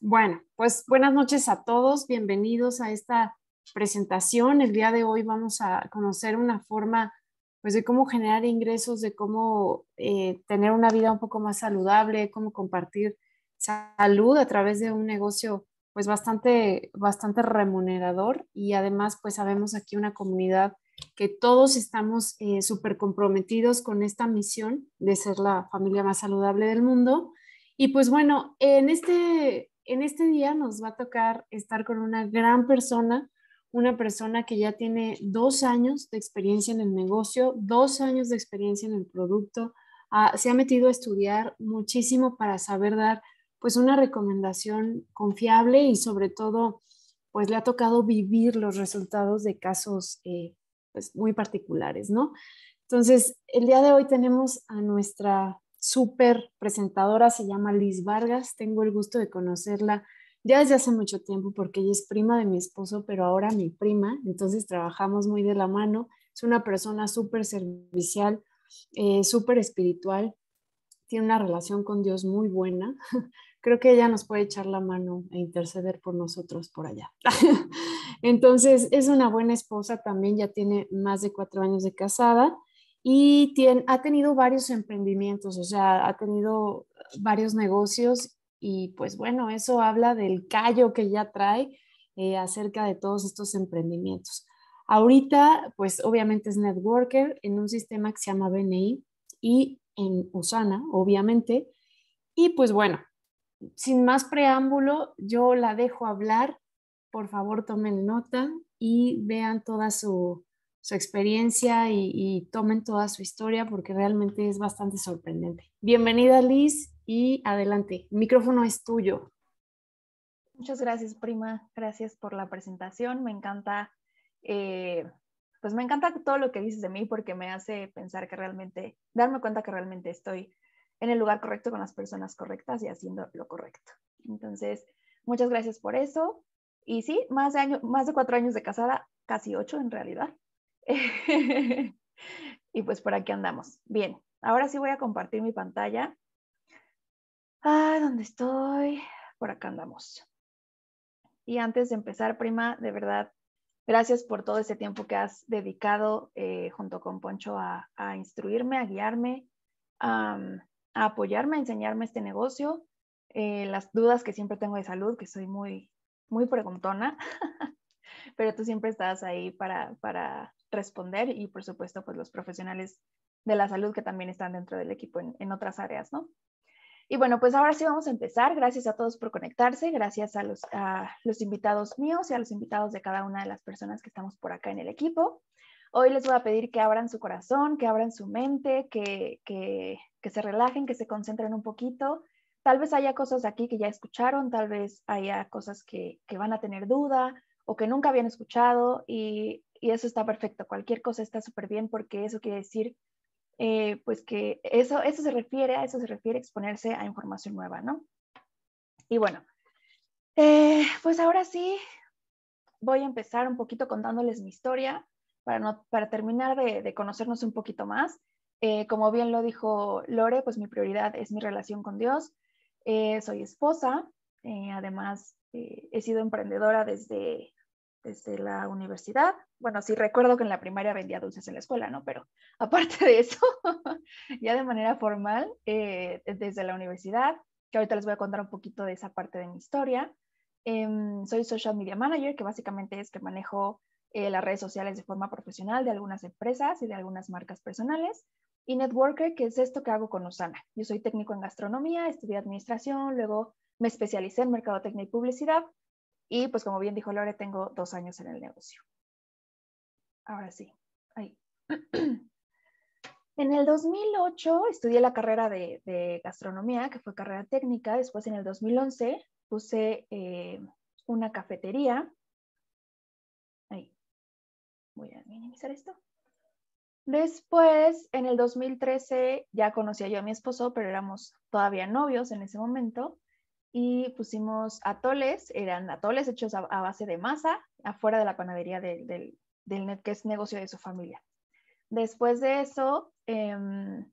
Bueno, pues buenas noches a todos, bienvenidos a esta presentación. El día de hoy vamos a conocer una forma pues de cómo generar ingresos, de cómo eh, tener una vida un poco más saludable, cómo compartir salud a través de un negocio pues bastante, bastante remunerador y además pues sabemos aquí una comunidad que todos estamos eh, súper comprometidos con esta misión de ser la familia más saludable del mundo. Y pues bueno, en este en este día nos va a tocar estar con una gran persona, una persona que ya tiene dos años de experiencia en el negocio, dos años de experiencia en el producto, ah, se ha metido a estudiar muchísimo para saber dar pues una recomendación confiable y sobre todo pues le ha tocado vivir los resultados de casos eh, pues, muy particulares, ¿no? Entonces, el día de hoy tenemos a nuestra súper presentadora, se llama Liz Vargas, tengo el gusto de conocerla ya desde hace mucho tiempo porque ella es prima de mi esposo, pero ahora mi prima, entonces trabajamos muy de la mano, es una persona súper servicial, eh, súper espiritual, tiene una relación con Dios muy buena. Creo que ella nos puede echar la mano e interceder por nosotros por allá. Entonces, es una buena esposa también, ya tiene más de cuatro años de casada y ha tenido varios emprendimientos, o sea, ha tenido varios negocios y pues bueno, eso habla del callo que ya trae eh, acerca de todos estos emprendimientos. Ahorita, pues obviamente es networker en un sistema que se llama BNI y en Usana, obviamente. Y pues bueno, sin más preámbulo, yo la dejo hablar. Por favor, tomen nota y vean toda su, su experiencia y, tomen toda su historia porque realmente es bastante sorprendente. Bienvenida Liz y adelante, el micrófono es tuyo. Muchas gracias, prima. Gracias por la presentación. Me encanta, eh, pues me encanta todo lo que dices de mí porque me hace pensar que realmente, darme cuenta que realmente estoy en el lugar correcto con las personas correctas y haciendo lo correcto. Entonces, muchas gracias por eso. Y sí, más de, año, más de cuatro años de casada, casi ocho en realidad. y pues por aquí andamos. Bien, ahora sí voy a compartir mi pantalla. Ah, ¿dónde estoy? Por acá andamos. Y antes de empezar, prima, de verdad, gracias por todo ese tiempo que has dedicado eh, junto con Poncho a, instruirme, a guiarme, a apoyarme, a enseñarme este negocio, eh, las dudas que siempre tengo de salud, que soy muy, muy preguntona, pero tú siempre estás ahí para, para responder y por supuesto pues los profesionales de la salud que también están dentro del equipo en, otras áreas, ¿no? Y bueno, pues ahora sí vamos a empezar. Gracias a todos por conectarse, gracias a los, invitados míos y a los invitados de cada una de las personas que estamos por acá en el equipo. Hoy les voy a pedir que abran su corazón, que abran su mente, que, que, se relajen, que se concentren un poquito. Tal vez haya cosas aquí que ya escucharon, tal vez haya cosas que, que van a tener duda o que nunca habían escuchado y y eso está perfecto, cualquier cosa está súper bien porque eso quiere decir, eh, pues que eso, eso se refiere, a eso se refiere exponerse a información nueva, ¿no? Y bueno, eh, pues ahora sí voy a empezar un poquito contándoles mi historia para, no, para terminar de, de conocernos un poquito más. Eh, como bien lo dijo Lore, pues mi prioridad es mi relación con Dios. soy esposa, además he sido emprendedora desde desde la universidad. Bueno, sí recuerdo que en la primaria vendía dulces en la escuela, ¿no? Pero aparte de eso, ya de manera formal, eh, desde la universidad, que ahorita les voy a contar un poquito de esa parte de mi historia. Em, soy Social Media Manager, que básicamente es que manejo eh, las redes sociales de forma profesional de algunas empresas y de algunas marcas personales. Y Networker, que es esto que hago con Usana. Yo soy técnico en gastronomía, estudié administración, luego me especialicé en mercadotecnia y publicidad y pues como bien dijo Lore, tengo dos años en el negocio. Ahora sí, ahí. En el 2008 estudié la carrera de, gastronomía, que fue carrera técnica. Después, en el 2011, puse eh, una cafetería. Ahí. Voy a minimizar esto. Después, en el 2013, ya conocía yo a mi esposo, pero éramos todavía novios en ese momento y pusimos atoles, eran atoles hechos a, base de masa afuera de la panadería del, del, que es negocio de su familia. Después de eso, em,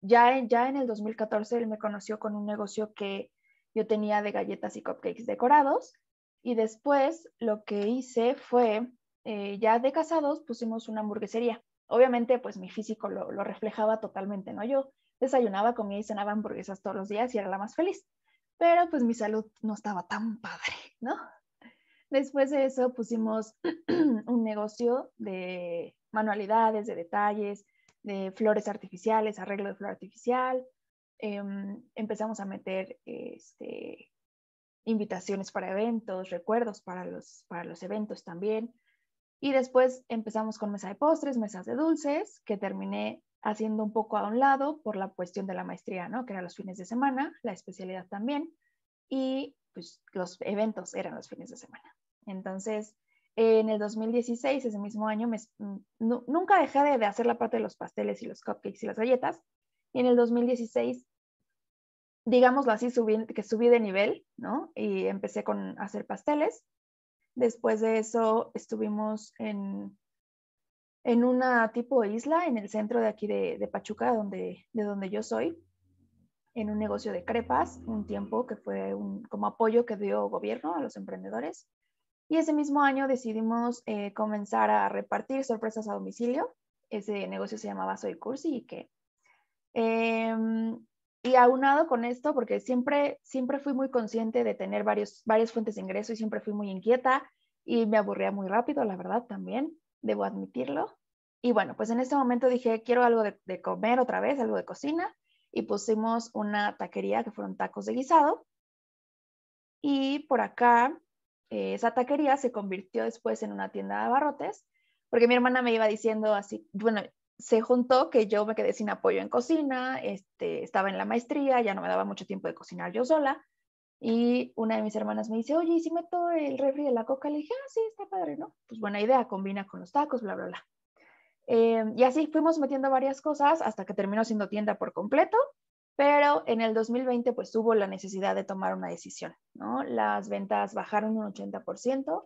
ya, en, el 2014 él me conoció con un negocio que yo tenía de galletas y cupcakes decorados y después lo que hice fue, eh, ya de casados, pusimos una hamburguesería. Obviamente, pues mi físico lo, lo reflejaba totalmente, ¿no? Yo desayunaba, comía y cenaba hamburguesas todos los días y era la más feliz pero pues mi salud no estaba tan padre, ¿no? Después de eso pusimos un negocio de manualidades, de detalles, de flores artificiales, arreglo de flor artificial. Em, empezamos a meter este, invitaciones para eventos, recuerdos para los, para los eventos también. Y después empezamos con mesa de postres, mesas de dulces, que terminé haciendo un poco a un lado por la cuestión de la maestría, ¿no? Que eran los fines de semana, la especialidad también, y pues los eventos eran los fines de semana. Entonces, en el 2016, ese mismo año, me, mm, nunca dejé de, hacer la parte de los pasteles y los cupcakes y las galletas. Y en el 2016, digámoslo así, que subí de nivel, ¿no? Y empecé con hacer pasteles. Después de eso, estuvimos en en una tipo de isla en el centro de aquí de, Pachuca, donde, de donde yo soy, en un negocio de crepas, un tiempo que fue como apoyo que dio gobierno a los emprendedores. Y ese mismo año decidimos eh, comenzar a repartir sorpresas a domicilio. Ese negocio se llamaba Soy Cursi y que... Em, y aunado con esto, porque siempre, siempre fui muy consciente de tener varios, varias fuentes de ingreso y siempre fui muy inquieta y me aburría muy rápido, la verdad, también debo admitirlo. Y bueno, pues en este momento dije, quiero algo de, comer otra vez, algo de cocina, y pusimos una taquería que fueron tacos de guisado. Y por acá, eh, esa taquería se convirtió después en una tienda de abarrotes, porque mi hermana me iba diciendo así, bueno, se juntó que yo me quedé sin apoyo en cocina, este, estaba en la maestría, ya no me daba mucho tiempo de cocinar yo sola, y una de mis hermanas me dice, oye, ¿y si meto el refri de la coca? Le dije, ah, sí, está padre, ¿no? Pues buena idea, combina con los tacos, bla, bla, bla. Eh, y así fuimos metiendo varias cosas hasta que terminó siendo tienda por completo, pero en el 2020 pues tuvo la necesidad de tomar una decisión, ¿no? Las ventas bajaron un 80%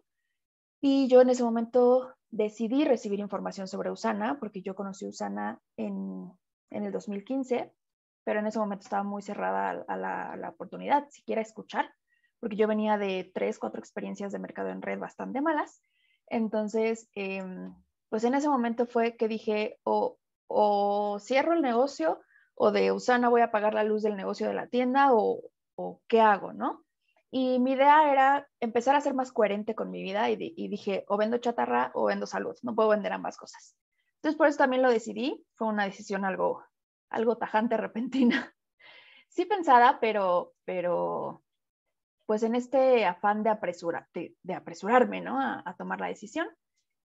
y yo en ese momento decidí recibir información sobre Usana porque yo conocí Usana en, en el 2015 pero en ese momento estaba muy cerrada a, la, oportunidad, siquiera escuchar, porque yo venía de tres, cuatro experiencias de mercado en red bastante malas. Entonces, em, pues en ese momento fue que dije, o, cierro el negocio, o de Usana voy a pagar la luz del negocio de la tienda, o, qué hago, ¿no? Y mi idea era empezar a ser más coherente con mi vida y, dije, o vendo chatarra o vendo salud, no puedo vender ambas cosas. Entonces por eso también lo decidí, fue una decisión algo, algo tajante, repentina. Sí pensada, pero, pero pues en este afán de, apresura, de, apresurarme ¿no? A, tomar la decisión.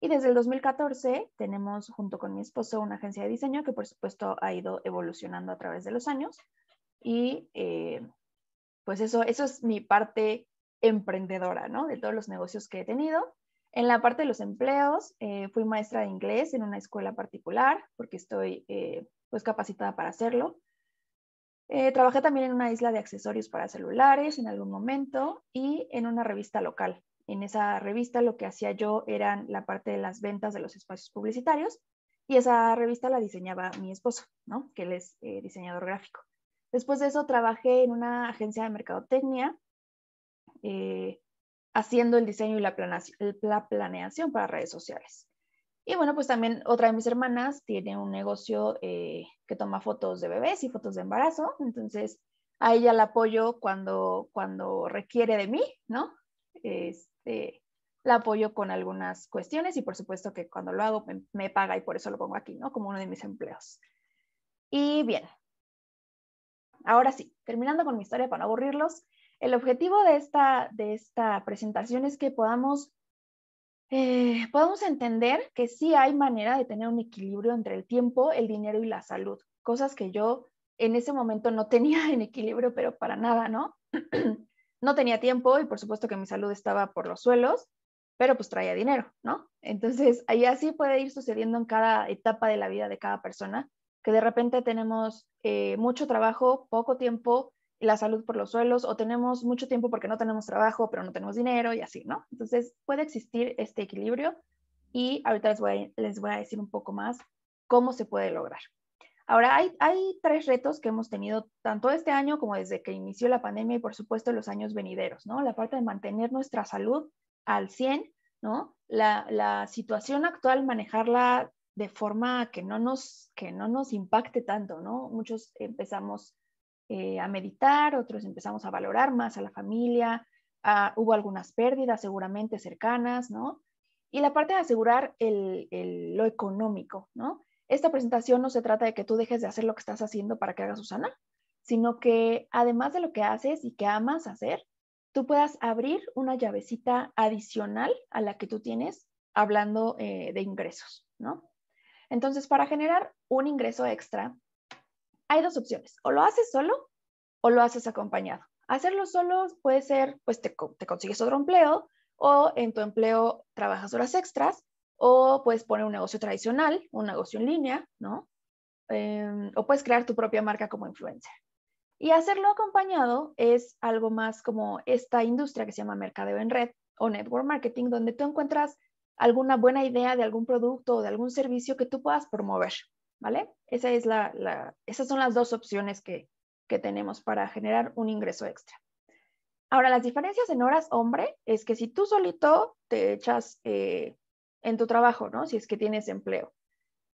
Y desde el 2014 tenemos junto con mi esposo una agencia de diseño que por supuesto ha ido evolucionando a través de los años. Y eh, pues eso, eso es mi parte emprendedora, ¿no? De todos los negocios que he tenido. En la parte de los empleos, eh, fui maestra de inglés en una escuela particular porque estoy eh, pues capacitada para hacerlo. Eh, trabajé también en una isla de accesorios para celulares en algún momento y en una revista local. En esa revista lo que hacía yo eran la parte de las ventas de los espacios publicitarios y esa revista la diseñaba mi esposo, ¿no? que él es eh, diseñador gráfico. Después de eso trabajé en una agencia de mercadotecnia eh, haciendo el diseño y la planeación para redes sociales. Y bueno, pues también otra de mis hermanas tiene un negocio eh, que toma fotos de bebés y fotos de embarazo, entonces a ella la apoyo cuando, cuando requiere de mí, ¿no? Este, la apoyo con algunas cuestiones y por supuesto que cuando lo hago me, paga y por eso lo pongo aquí, ¿no? Como uno de mis empleos. Y bien, ahora sí, terminando con mi historia para no aburrirlos, el objetivo de esta, de esta presentación es que podamos eh, podemos entender que sí hay manera de tener un equilibrio entre el tiempo, el dinero y la salud, cosas que yo en ese momento no tenía en equilibrio, pero para nada, ¿no? no tenía tiempo y por supuesto que mi salud estaba por los suelos, pero pues traía dinero, ¿no? Entonces, ahí así puede ir sucediendo en cada etapa de la vida de cada persona, que de repente tenemos eh, mucho trabajo, poco tiempo, la salud por los suelos o tenemos mucho tiempo porque no tenemos trabajo, pero no tenemos dinero y así, ¿no? Entonces puede existir este equilibrio y ahorita les voy a, les voy a decir un poco más cómo se puede lograr. Ahora, hay, hay tres retos que hemos tenido tanto este año como desde que inició la pandemia y por supuesto los años venideros, ¿no? La parte de mantener nuestra salud al 100, ¿no? La, la situación actual, manejarla de forma que no nos, que no nos impacte tanto, ¿no? Muchos empezamos eh, a meditar, otros empezamos a valorar más a la familia, ah, hubo algunas pérdidas seguramente cercanas, ¿no? Y la parte de asegurar el, lo económico, ¿no? Esta presentación no se trata de que tú dejes de hacer lo que estás haciendo para que hagas Susana, sino que además de lo que haces y que amas hacer, tú puedas abrir una llavecita adicional a la que tú tienes hablando eh, de ingresos, ¿no? Entonces, para generar un ingreso extra, hay dos opciones, o lo haces solo o lo haces acompañado. Hacerlo solo puede ser, pues te, consigues otro empleo o en tu empleo trabajas horas extras o puedes poner un negocio tradicional, un negocio en línea, ¿no? Em, o puedes crear tu propia marca como influencer. Y hacerlo acompañado es algo más como esta industria que se llama mercadeo en red o network marketing, donde tú encuentras alguna buena idea de algún producto o de algún servicio que tú puedas promover, ¿vale? Esa es esas son las dos opciones que, tenemos para generar un ingreso extra. Ahora, las diferencias en horas hombre es que si tú solito te echas eh, en tu trabajo, ¿no? Si es que tienes empleo,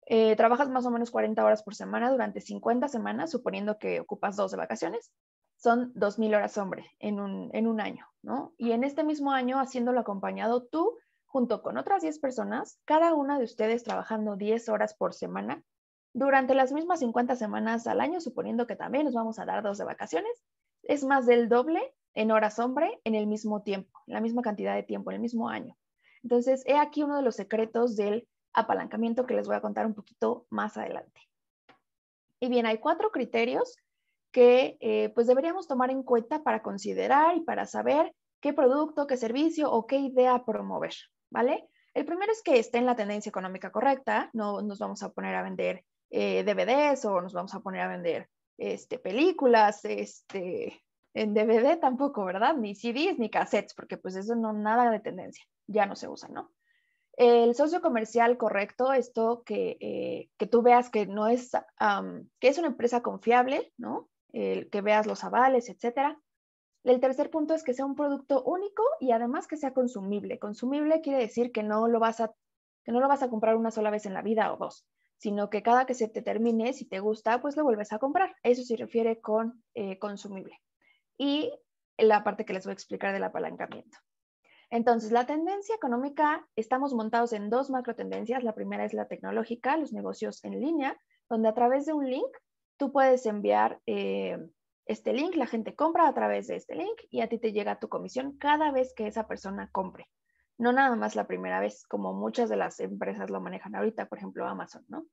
eh, trabajas más o menos 40 horas por semana durante 50 semanas, suponiendo que ocupas dos de vacaciones, son 2.000 horas hombre en un, en un año, ¿no? Y en este mismo año, haciéndolo acompañado tú, junto con otras 10 personas, cada una de ustedes trabajando 10 horas por semana, durante las mismas 50 semanas al año, suponiendo que también nos vamos a dar dos de vacaciones, es más del doble en horas hombre en el mismo tiempo, la misma cantidad de tiempo, en el mismo año. Entonces, he aquí uno de los secretos del apalancamiento que les voy a contar un poquito más adelante. Y bien, hay cuatro criterios que eh, pues deberíamos tomar en cuenta para considerar y para saber qué producto, qué servicio o qué idea promover, ¿vale? El primero es que esté en la tendencia económica correcta, no nos vamos a poner a vender eh, DVDs o nos vamos a poner a vender este, películas, este, en DVD tampoco, ¿verdad? Ni CDs ni cassettes, porque pues eso no nada de tendencia, ya no se usa, ¿no? El socio comercial correcto, esto que, eh, tú veas que no es, que es una empresa confiable, ¿no? que veas los avales, etcétera. El tercer punto es que sea un producto único y además que sea consumible. Consumible quiere decir que no lo vas a, que no lo vas a comprar una sola vez en la vida o dos, sino que cada que se te termine, si te gusta, pues lo vuelves a comprar. Eso se refiere con eh, consumible. Y la parte que les voy a explicar del apalancamiento. Entonces, la tendencia económica, estamos montados en dos macro tendencias. La primera es la tecnológica, los negocios en línea, donde a través de un link tú puedes enviar eh, este link, la gente compra a través de este link y a ti te llega tu comisión cada vez que esa persona compre no nada más la primera vez, como muchas de las empresas lo manejan ahorita, por ejemplo Amazon, ¿no?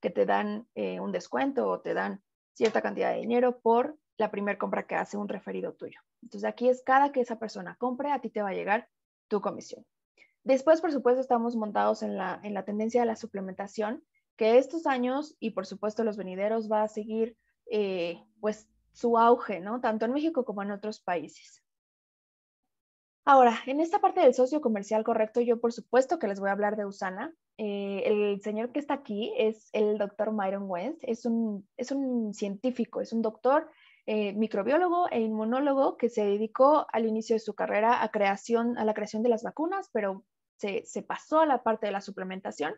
Que te dan eh, un descuento o te dan cierta cantidad de dinero por la primera compra que hace un referido tuyo. Entonces aquí es cada que esa persona compre, a ti te va a llegar tu comisión. Después, por supuesto, estamos montados en la, tendencia de la suplementación, que estos años y por supuesto los venideros va a seguir eh, pues su auge, ¿no? Tanto en México como en otros países. Ahora, en esta parte del socio comercial correcto, yo por supuesto que les voy a hablar de Usana. Eh, el señor que está aquí es el doctor Myron West, es un, es un científico, es un doctor eh, microbiólogo e inmunólogo que se dedicó al inicio de su carrera a, creación, a la creación de las vacunas, pero se, pasó a la parte de la suplementación.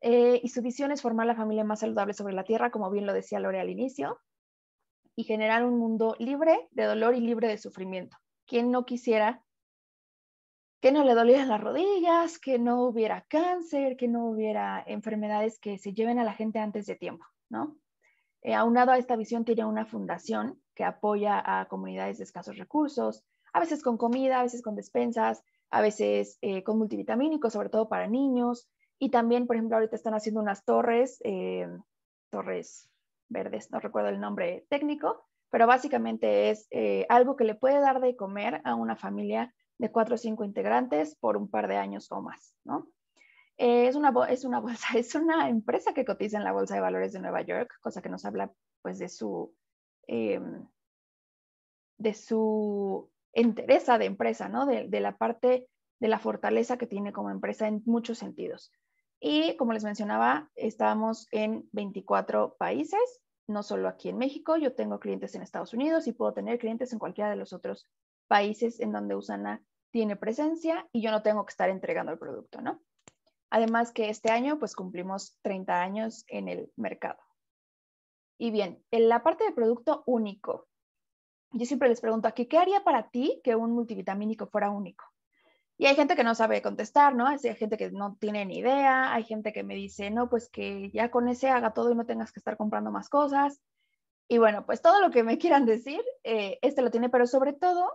Eh, y su visión es formar la familia más saludable sobre la Tierra, como bien lo decía Lore al inicio, y generar un mundo libre de dolor y libre de sufrimiento. ¿Quién no quisiera que no le dolieran las rodillas, que no hubiera cáncer, que no hubiera enfermedades que se lleven a la gente antes de tiempo, ¿no? Eh, aunado a esta visión tiene una fundación que apoya a comunidades de escasos recursos, a veces con comida, a veces con despensas, a veces eh, con multivitamínicos, sobre todo para niños. Y también, por ejemplo, ahorita están haciendo unas torres, eh, torres verdes, no recuerdo el nombre técnico, pero básicamente es algo que le puede dar de comer a una familia de cuatro o cinco integrantes por un par de años o más, ¿no? Eh, es, una, es una bolsa, es una empresa que cotiza en la Bolsa de Valores de Nueva York, cosa que nos habla pues de su, em, de su entereza de empresa, ¿no? De, la parte de la fortaleza que tiene como empresa en muchos sentidos. Y como les mencionaba, estamos en 24 países, no solo aquí en México, yo tengo clientes en Estados Unidos y puedo tener clientes en cualquiera de los otros países en donde Usana tiene presencia y yo no tengo que estar entregando el producto, ¿no? Además que este año pues cumplimos 30 años en el mercado. Y bien, en la parte de producto único. Yo siempre les pregunto aquí, ¿qué haría para ti que un multivitamínico fuera único? Y hay gente que no sabe contestar, ¿no? Hay gente que no tiene ni idea, hay gente que me dice, no, pues que ya con ese haga todo y no tengas que estar comprando más cosas. Y bueno, pues todo lo que me quieran decir, eh, este lo tiene, pero sobre todo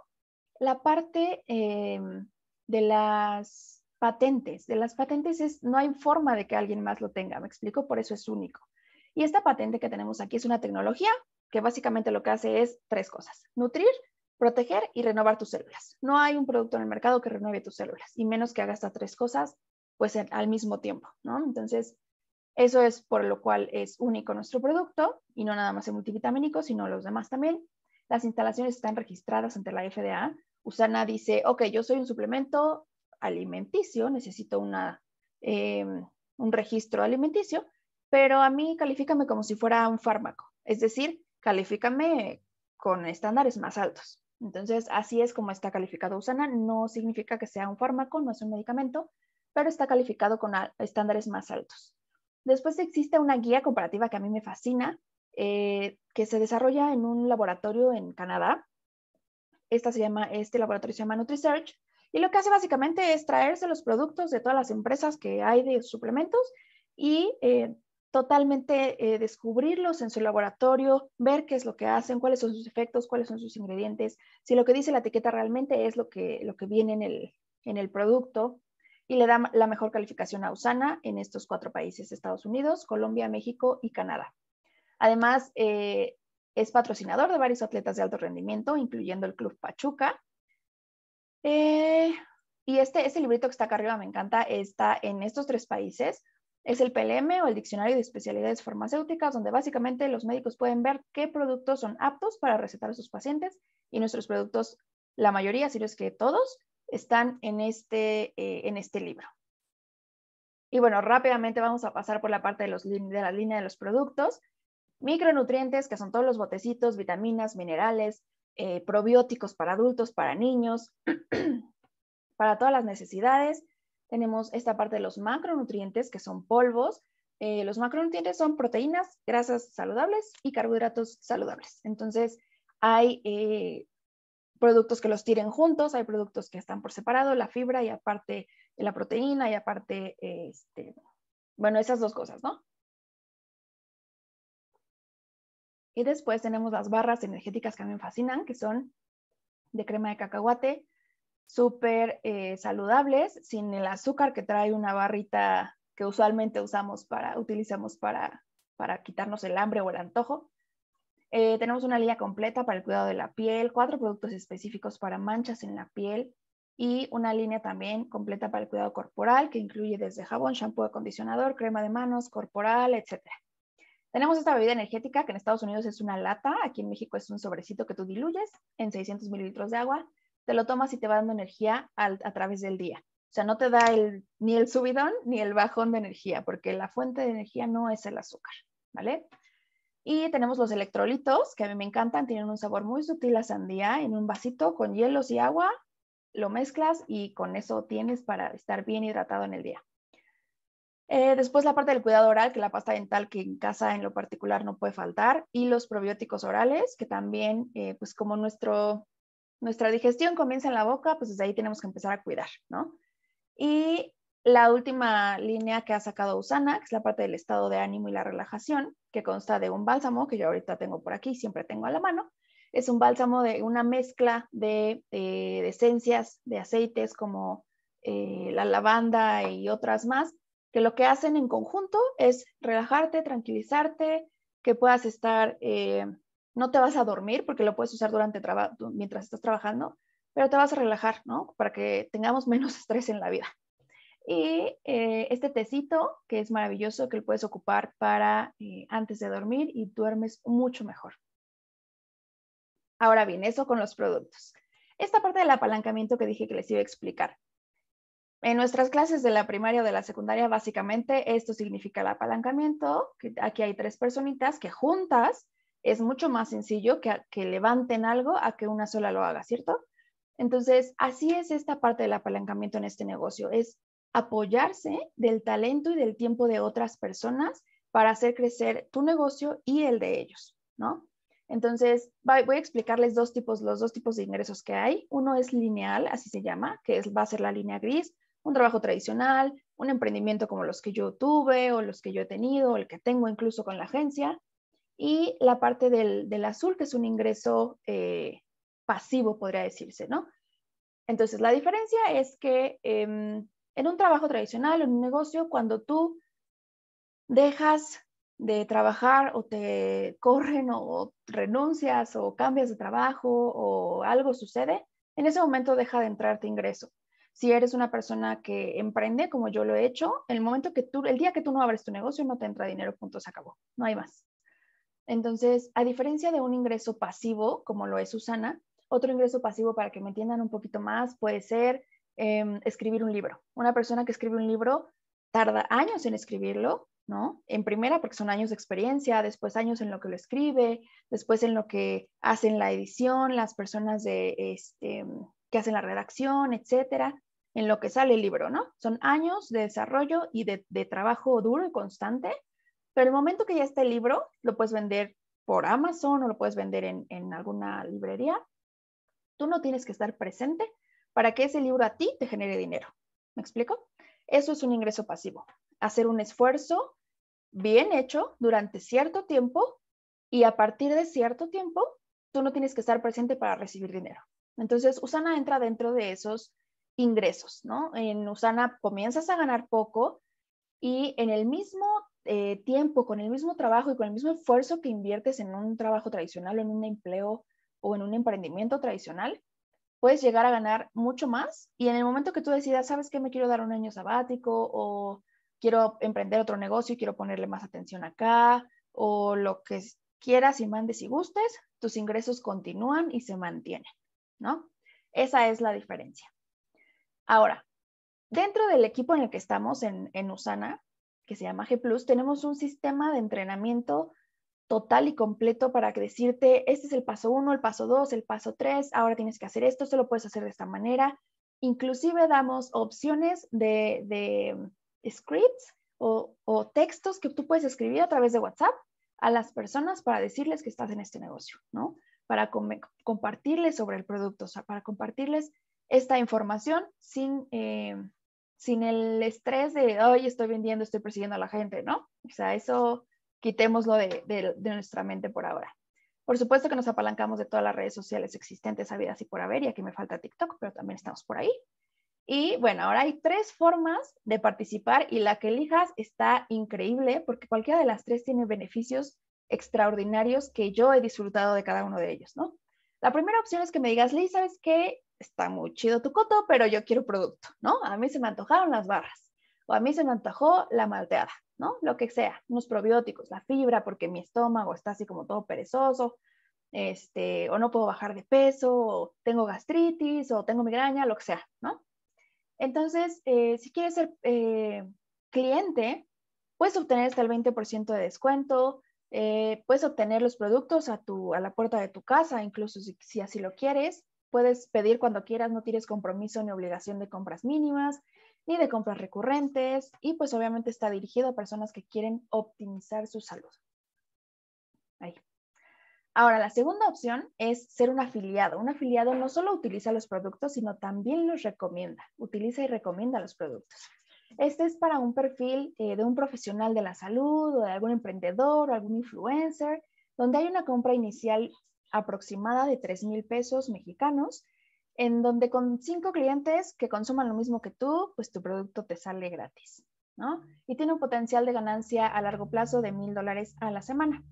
la parte em, de las patentes, de las patentes es, no hay forma de que alguien más lo tenga, me explico, por eso es único. Y esta patente que tenemos aquí es una tecnología que básicamente lo que hace es tres cosas, nutrir, proteger y renovar tus células. No hay un producto en el mercado que renueve tus células, y menos que haga estas tres cosas pues al mismo tiempo, ¿no? Entonces, eso es por lo cual es único nuestro producto y no nada más el multivitamínico, sino los demás también las instalaciones están registradas ante la FDA. USANA dice, ok, yo soy un suplemento alimenticio, necesito una, em, un registro alimenticio, pero a mí califícame como si fuera un fármaco, es decir, califícame con estándares más altos. Entonces, así es como está calificado USANA. No significa que sea un fármaco, no es un medicamento, pero está calificado con estándares más altos. Después existe una guía comparativa que a mí me fascina, eh, que se desarrolla en un laboratorio en Canadá. Esta se llama, este laboratorio se llama NutriSearch y lo que hace básicamente es traerse los productos de todas las empresas que hay de suplementos y eh, totalmente eh, descubrirlos en su laboratorio, ver qué es lo que hacen, cuáles son sus efectos, cuáles son sus ingredientes, si lo que dice la etiqueta realmente es lo que, lo que viene en el, en el producto. Y le da la mejor calificación a USANA en estos cuatro países, Estados Unidos, Colombia, México y Canadá. Además, eh, es patrocinador de varios atletas de alto rendimiento, incluyendo el Club Pachuca. Eh, y este, el este librito que está acá arriba me encanta, está en estos tres países. Es el PLM o el Diccionario de Especialidades Farmacéuticas, donde básicamente los médicos pueden ver qué productos son aptos para recetar a sus pacientes y nuestros productos, la mayoría, si no es que todos, están en este, eh, este libro. Y bueno, rápidamente vamos a pasar por la parte de, de la línea de los productos micronutrientes, que son todos los botecitos, vitaminas, minerales, eh, probióticos para adultos, para niños, para todas las necesidades. Tenemos esta parte de los macronutrientes, que son polvos. Eh, los macronutrientes son proteínas, grasas saludables y carbohidratos saludables. Entonces, hay eh, productos que los tiren juntos, hay productos que están por separado, la fibra y aparte la proteína y aparte, este, bueno, esas dos cosas, ¿no? Y después tenemos las barras energéticas que a me fascinan, que son de crema de cacahuate, súper eh, saludables, sin el azúcar que trae una barrita que usualmente usamos para, utilizamos para, para quitarnos el hambre o el antojo. Eh, tenemos una línea completa para el cuidado de la piel, cuatro productos específicos para manchas en la piel y una línea también completa para el cuidado corporal que incluye desde jabón, shampoo, acondicionador, crema de manos, corporal, etcétera. Tenemos esta bebida energética que en Estados Unidos es una lata, aquí en México es un sobrecito que tú diluyes en 600 mililitros de agua, te lo tomas y te va dando energía a través del día. O sea, no te da ni el subidón ni el bajón de energía, porque la fuente de energía no es el azúcar, ¿vale? Y tenemos los electrolitos, que a mí me encantan, tienen un sabor muy sutil a sandía, en un vasito con hielos y agua, lo mezclas y con eso tienes para estar bien hidratado en el día. Eh, después la parte del cuidado oral, que la pasta dental que en casa en lo particular no puede faltar, y los probióticos orales, que también, eh, pues como nuestro, nuestra digestión comienza en la boca, pues desde ahí tenemos que empezar a cuidar, ¿no? Y la última línea que ha sacado Usana, que es la parte del estado de ánimo y la relajación, que consta de un bálsamo, que yo ahorita tengo por aquí, siempre tengo a la mano, es un bálsamo de una mezcla de, eh, esencias, de aceites como la lavanda y otras más, que lo que hacen en conjunto es relajarte, tranquilizarte, que puedas estar, eh, no te vas a dormir porque lo puedes usar durante mientras estás trabajando, pero te vas a relajar, ¿no? Para que tengamos menos estrés en la vida. Y eh, este tecito, que es maravilloso, que lo puedes ocupar para eh, antes de dormir y duermes mucho mejor. Ahora bien, eso con los productos. Esta parte del apalancamiento que dije que les iba a explicar. En nuestras clases de la primaria o de la secundaria, básicamente esto significa el apalancamiento. aquí hay tres personitas que juntas es mucho más sencillo que, levanten algo a que una sola lo haga, ¿cierto? Entonces, así es esta parte del apalancamiento en este negocio. Es apoyarse del talento y del tiempo de otras personas para hacer crecer tu negocio y el de ellos, ¿no? Entonces, voy a explicarles los dos tipos de ingresos que hay. Uno es lineal, así se llama, que es, va a ser la línea gris un trabajo tradicional, un emprendimiento como los que yo tuve o los que yo he tenido, el que tengo incluso con la agencia, y la parte del, azul, que es un ingreso eh, pasivo, podría decirse, ¿no? Entonces, la diferencia es que em, en un trabajo tradicional, en un negocio, cuando tú dejas de trabajar o te corren o renuncias o cambias de trabajo o algo sucede, en ese momento deja de entrarte ingreso. Si eres una persona que emprende, como yo lo he hecho, el momento que tú, el día que tú no abres tu negocio, no te entra dinero, punto, se acabó, no hay más. Entonces, a diferencia de un ingreso pasivo, como lo es Susana, otro ingreso pasivo para que me entiendan un poquito más puede ser em, escribir un libro. Una persona que escribe un libro tarda años en escribirlo, ¿no? En primera, porque son años de experiencia, después años en lo que lo escribe, después en lo que hacen la edición, las personas de, este, que hacen la redacción, etcétera en lo que sale el libro, ¿no? Son años de desarrollo y de, trabajo duro y constante, pero el momento que ya está el libro, lo puedes vender por Amazon o lo puedes vender en, en alguna librería. Tú no tienes que estar presente para que ese libro a ti te genere dinero. ¿Me explico? Eso es un ingreso pasivo. Hacer un esfuerzo bien hecho durante cierto tiempo y a partir de cierto tiempo, tú no tienes que estar presente para recibir dinero. Entonces, Usana entra dentro de esos ingresos, ¿no? En Usana comienzas a ganar poco y en el mismo eh, tiempo, con el mismo trabajo y con el mismo esfuerzo que inviertes en un trabajo tradicional o en un empleo o en un emprendimiento tradicional, puedes llegar a ganar mucho más y en el momento que tú decidas, sabes que me quiero dar un año sabático o quiero emprender otro negocio y quiero ponerle más atención acá o lo que quieras y mandes y gustes, tus ingresos continúan y se mantienen, ¿no? Esa es la diferencia. Ahora, dentro del equipo en el que estamos en, USANA, que se llama G ⁇ tenemos un sistema de entrenamiento total y completo para decirte, este es el paso 1, el paso 2, el paso 3, ahora tienes que hacer esto, lo puedes hacer de esta manera. Inclusive damos opciones de, mm, scripts o, textos que tú puedes escribir a través de WhatsApp a las personas para decirles que estás en este negocio, ¿no? Para compartirles sobre el producto, o sea, para compartirles esta información sin, eh, sin el estrés de hoy estoy vendiendo, estoy persiguiendo a la gente, ¿no? O sea, eso quitémoslo de, de, de, nuestra mente por ahora. Por supuesto que nos apalancamos de todas las redes sociales existentes, habidas y por haber, y aquí me falta TikTok, pero también estamos por ahí. Y bueno, ahora hay tres formas de participar y la que elijas está increíble porque cualquiera de las tres tiene beneficios extraordinarios que yo he disfrutado de cada uno de ellos, ¿no? La primera opción es que me digas, Lisa ¿sabes qué? está muy chido tu coto, pero yo quiero producto, ¿no? A mí se me antojaron las barras o a mí se me antojó la malteada, ¿no? Lo que sea, unos probióticos, la fibra, porque mi estómago está así como todo perezoso, este, o no puedo bajar de peso, o tengo gastritis, o tengo migraña, lo que sea, ¿no? Entonces, eh, si quieres ser eh, cliente, puedes obtener hasta el 20% de descuento, eh, puedes obtener los productos a, tu, a la puerta de tu casa, incluso si, si así lo quieres. Puedes pedir cuando quieras, no tienes compromiso ni obligación de compras mínimas ni de compras recurrentes y pues obviamente está dirigido a personas que quieren optimizar su salud. Ahí. Ahora, la segunda opción es ser un afiliado. Un afiliado no solo utiliza los productos, sino también los recomienda. Utiliza y recomienda los productos. Este es para un perfil eh, de un profesional de la salud o de algún emprendedor o algún influencer, donde hay una compra inicial aproximada de 3 mil pesos mexicanos, en donde con cinco clientes que consuman lo mismo que tú, pues tu producto te sale gratis, ¿no? Y tiene un potencial de ganancia a largo plazo de mil dólares a la semana.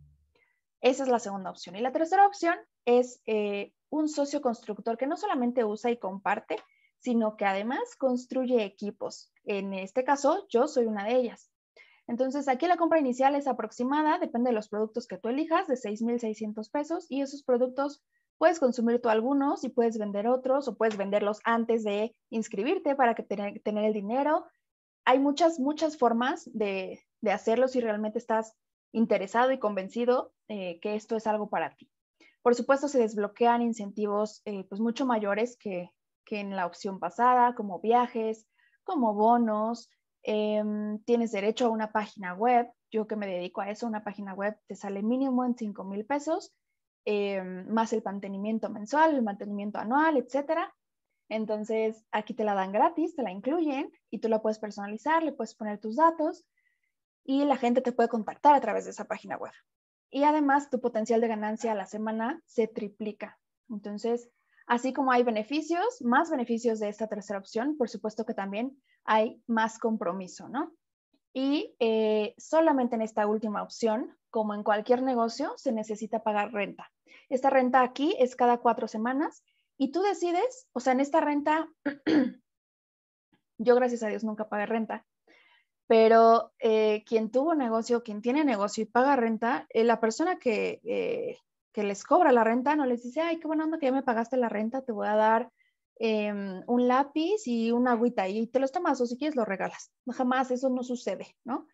Esa es la segunda opción. Y la tercera opción es eh, un socio constructor que no solamente usa y comparte, sino que además construye equipos. En este caso, yo soy una de ellas. Entonces, aquí la compra inicial es aproximada, depende de los productos que tú elijas, de 6.600 pesos y esos productos puedes consumir tú algunos y puedes vender otros o puedes venderlos antes de inscribirte para que tener, el dinero. Hay muchas, muchas formas de, hacerlo si realmente estás interesado y convencido eh, que esto es algo para ti. Por supuesto, se desbloquean incentivos eh, pues mucho mayores que en la opción pasada, como viajes, como bonos, Em, tienes derecho a una página web. Yo que me dedico a eso, una página web te sale mínimo en 5 mil pesos, em, más el mantenimiento mensual, el mantenimiento anual, etc. Entonces, aquí te la dan gratis, te la incluyen y tú la puedes personalizar, le puedes poner tus datos y la gente te puede contactar a través de esa página web. Y además, tu potencial de ganancia a la semana se triplica. Entonces, así como hay beneficios, más beneficios de esta tercera opción, por supuesto que también hay más compromiso, ¿no? Y eh, solamente en esta última opción, como en cualquier negocio, se necesita pagar renta. Esta renta aquí es cada cuatro semanas y tú decides, o sea, en esta renta, yo gracias a Dios nunca pagué renta, pero eh, quien tuvo negocio, quien tiene negocio y paga renta, eh, la persona que, que les cobra la renta no les dice, ay, qué bueno onda que ya me pagaste la renta, te voy a dar Em, un lápiz y una agüita y te los tomas o si quieres lo regalas. Jamás eso no sucede, ¿no?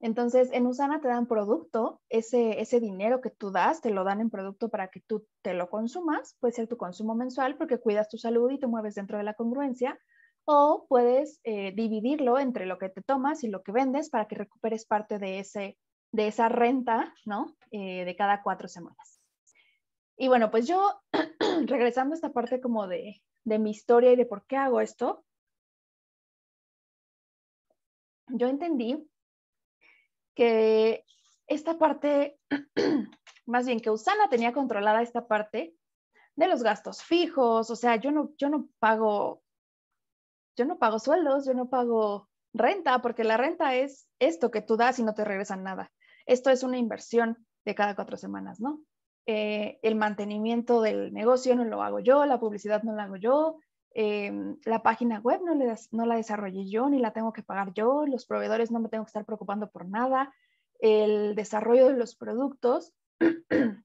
Entonces, en Usana te dan producto, ese, ese dinero que tú das, te lo dan en producto para que tú te lo consumas, puede ser tu consumo mensual porque cuidas tu salud y te mueves dentro de la congruencia, o puedes eh, dividirlo entre lo que te tomas y lo que vendes para que recuperes parte de, ese, de esa renta, ¿no? Eh, de cada cuatro semanas. Y bueno, pues yo, regresando a esta parte como de, de mi historia y de por qué hago esto, yo entendí que esta parte, más bien que Usana tenía controlada esta parte de los gastos fijos, o sea, yo no, yo no pago, yo no pago sueldos, yo no pago renta, porque la renta es esto que tú das y no te regresan nada. Esto es una inversión de cada cuatro semanas, ¿no? Eh, el mantenimiento del negocio no lo hago yo, la publicidad no la hago yo, em, la página web no, la desarrollé yo ni la tengo que pagar yo, los proveedores no me tengo que estar preocupando por nada, el desarrollo de los productos.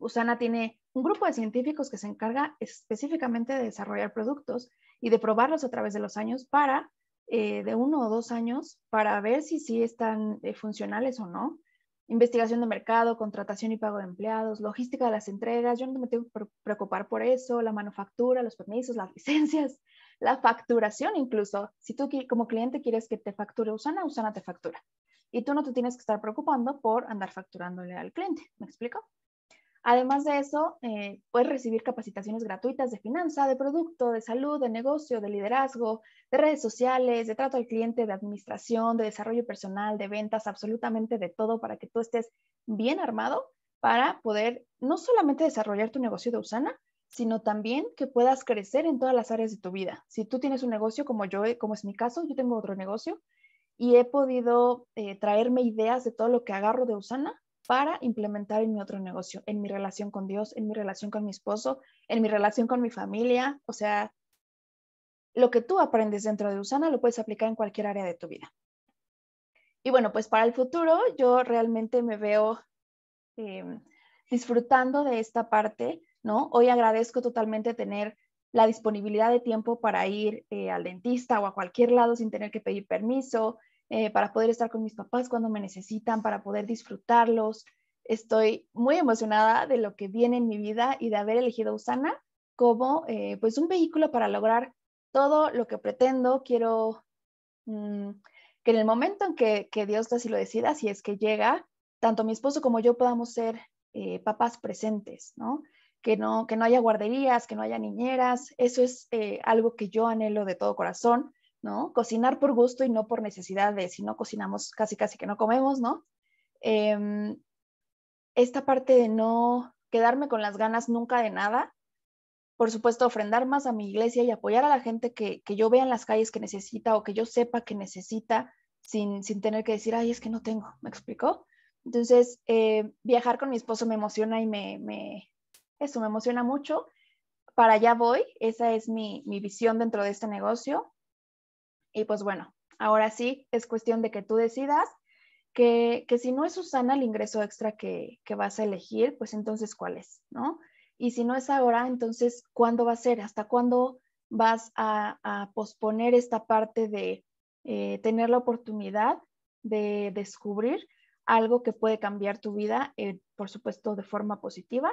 Usana tiene un grupo de científicos que se encarga específicamente de desarrollar productos y de probarlos a través de los años para, eh, de uno o dos años, para ver si sí están eh, funcionales o no investigación de mercado, contratación y pago de empleados, logística de las entregas, yo no me tengo que preocupar por eso, la manufactura, los permisos, las licencias, la facturación incluso. Si tú como cliente quieres que te facture Usana, Usana te factura. Y tú no te tienes que estar preocupando por andar facturándole al cliente, ¿me explico? Además de eso, eh, puedes recibir capacitaciones gratuitas de finanza, de producto, de salud, de negocio, de liderazgo, de redes sociales, de trato al cliente, de administración, de desarrollo personal, de ventas, absolutamente de todo para que tú estés bien armado para poder no solamente desarrollar tu negocio de Usana, sino también que puedas crecer en todas las áreas de tu vida. Si tú tienes un negocio como yo, eh, como es mi caso, yo tengo otro negocio y he podido eh, traerme ideas de todo lo que agarro de Usana para implementar en mi otro negocio, en mi relación con Dios, en mi relación con mi esposo, en mi relación con mi familia. O sea, lo que tú aprendes dentro de Usana lo puedes aplicar en cualquier área de tu vida. Y bueno, pues para el futuro yo realmente me veo em, disfrutando de esta parte, ¿no? Hoy agradezco totalmente tener la disponibilidad de tiempo para ir eh, al dentista o a cualquier lado sin tener que pedir permiso, eh, para poder estar con mis papás cuando me necesitan, para poder disfrutarlos. Estoy muy emocionada de lo que viene en mi vida y de haber elegido Usana como eh, pues un vehículo para lograr todo lo que pretendo. Quiero mm, que en el momento en que, que Dios así lo decida, si es que llega, tanto mi esposo como yo podamos ser eh, papás presentes, ¿no? Que, ¿no? que no haya guarderías, que no haya niñeras. Eso es algo que yo anhelo de todo corazón. ¿no? Cocinar por gusto y no por necesidad de si no cocinamos casi casi que no comemos, ¿no? Em, esta parte de no quedarme con las ganas nunca de nada, por supuesto ofrendar más a mi iglesia y apoyar a la gente que, yo vea en las calles que necesita o que yo sepa que necesita sin, tener que decir, ay, es que no tengo, ¿me explicó? Entonces, eh, viajar con mi esposo me emociona y me, eso me emociona mucho. Para allá voy, esa es mi, mi visión dentro de este negocio. Y pues bueno, ahora sí, es cuestión de que tú decidas que, si no es Susana el ingreso extra que, vas a elegir, pues entonces cuál es, ¿no? Y si no es ahora, entonces ¿cuándo va a ser? ¿Hasta cuándo vas a, posponer esta parte de eh, tener la oportunidad de descubrir algo que puede cambiar tu vida, eh, por supuesto, de forma positiva?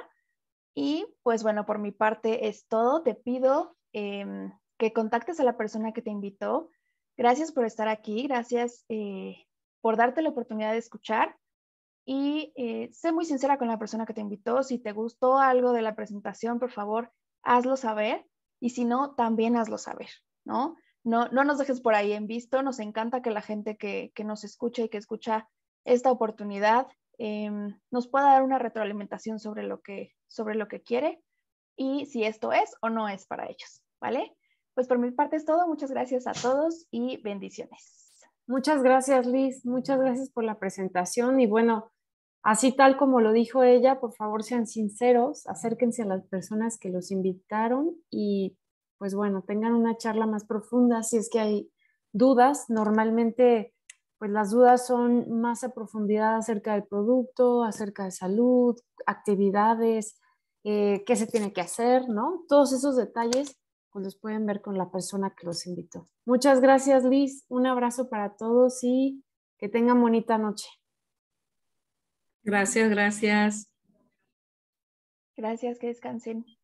Y pues bueno, por mi parte es todo. Te pido em, que contactes a la persona que te invitó, Gracias por estar aquí, gracias eh, por darte la oportunidad de escuchar y eh, sé muy sincera con la persona que te invitó. Si te gustó algo de la presentación, por favor, hazlo saber y si no, también hazlo saber, ¿no? No, nos dejes por ahí en visto, nos encanta que la gente que, nos escucha y que escucha esta oportunidad em, nos pueda dar una retroalimentación sobre lo, que, sobre lo que quiere y si esto es o no es para ellos, ¿vale? Pues por mi parte es todo. Muchas gracias a todos y bendiciones. Muchas gracias, Liz. Muchas gracias por la presentación. Y bueno, así tal como lo dijo ella, por favor sean sinceros, acérquense a las personas que los invitaron y pues bueno, tengan una charla más profunda si es que hay dudas. Normalmente, pues las dudas son más a profundidad acerca del producto, acerca de salud, actividades, eh, qué se tiene que hacer, ¿no? Todos esos detalles pues, los pueden ver con la persona que los invitó. Muchas gracias, Liz. Un abrazo para todos y que tengan bonita noche. Gracias, gracias. Gracias, que descansen.